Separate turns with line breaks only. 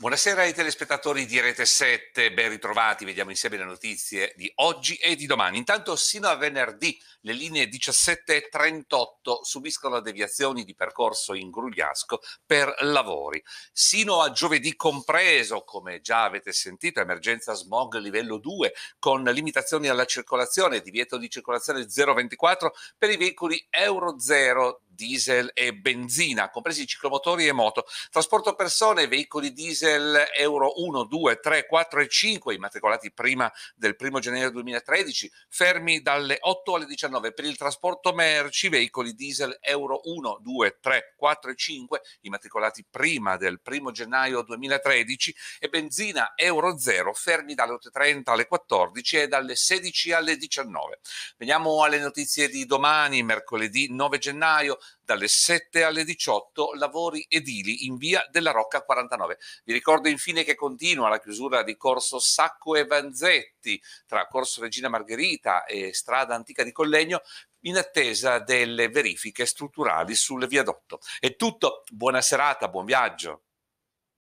Buonasera ai telespettatori di Rete 7, ben ritrovati, vediamo insieme le notizie di oggi e di domani. Intanto sino a venerdì le linee 17 e 38 subiscono deviazioni di percorso in Grugliasco per lavori. Sino a giovedì compreso, come già avete sentito, emergenza smog livello 2 con limitazioni alla circolazione, divieto di circolazione 0,24 per i veicoli Euro 0 diesel e benzina, compresi ciclomotori e moto. Trasporto persone, veicoli diesel Euro 1, 2, 3, 4 e 5, immatricolati prima del 1 gennaio 2013, fermi dalle 8 alle 19. Per il trasporto merci, veicoli diesel Euro 1, 2, 3, 4 e 5, immatricolati prima del 1 gennaio 2013, e benzina Euro 0, fermi dalle 8.30 alle 14 e dalle 16 alle 19. Veniamo alle notizie di domani, mercoledì 9 gennaio dalle 7 alle 18 lavori edili in via della Rocca 49. Vi ricordo infine che continua la chiusura di corso Sacco e Vanzetti tra corso Regina Margherita e strada antica di Collegno in attesa delle verifiche strutturali sul viadotto. È tutto, buona serata, buon viaggio.